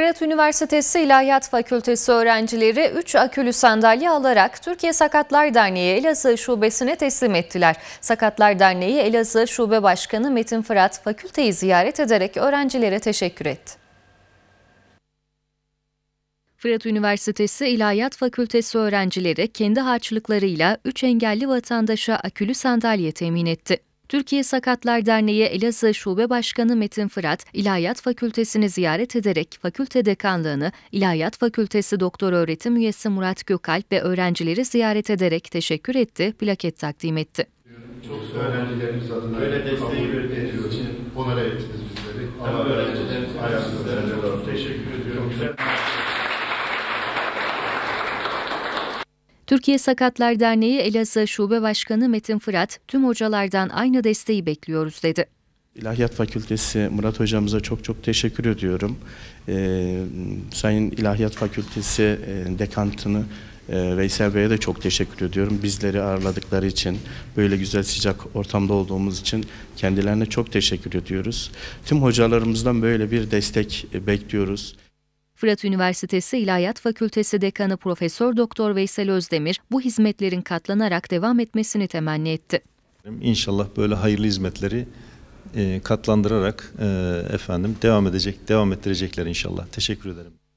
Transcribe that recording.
Fırat Üniversitesi İlahiyat Fakültesi öğrencileri 3 akülü sandalye alarak Türkiye Sakatlar Derneği Elazığ Şubesi'ne teslim ettiler. Sakatlar Derneği Elazığ Şube Başkanı Metin Fırat fakülteyi ziyaret ederek öğrencilere teşekkür etti. Fırat Üniversitesi İlahiyat Fakültesi öğrencileri kendi harçlıklarıyla 3 engelli vatandaşa akülü sandalye temin etti. Türkiye Sakatlar Derneği Elazığ Şube Başkanı Metin Fırat, İlahiyat Fakültesini ziyaret ederek fakülte dekanlığını, İlahiyat Fakültesi Doktor Öğretim Üyesi Murat Gökalp ve öğrencileri ziyaret ederek teşekkür etti, plaket takdim etti. Çok öğrencilerimiz adına böyle desteği verdiğiniz için onlara ettiniz bizleri. Ama öğrencilerimiz ayakta teşekkür ediyorum. Çok güzel. Türkiye Sakatlar Derneği Elazığ Şube Başkanı Metin Fırat, tüm hocalardan aynı desteği bekliyoruz dedi. İlahiyat Fakültesi Murat Hocamıza çok çok teşekkür ediyorum. Ee, Sayın İlahiyat Fakültesi e, dekantını e, Veysel Bey'e de çok teşekkür ediyorum. Bizleri ağırladıkları için, böyle güzel sıcak ortamda olduğumuz için kendilerine çok teşekkür ediyoruz. Tüm hocalarımızdan böyle bir destek e, bekliyoruz. Fırat Üniversitesi İlahiyat Fakültesi Dekanı Profesör Doktor Veysel Özdemir bu hizmetlerin katlanarak devam etmesini temenni etti. İnşallah böyle hayırlı hizmetleri e, katlandırarak e, efendim devam edecek, devam ettirecekler inşallah. Teşekkür ederim.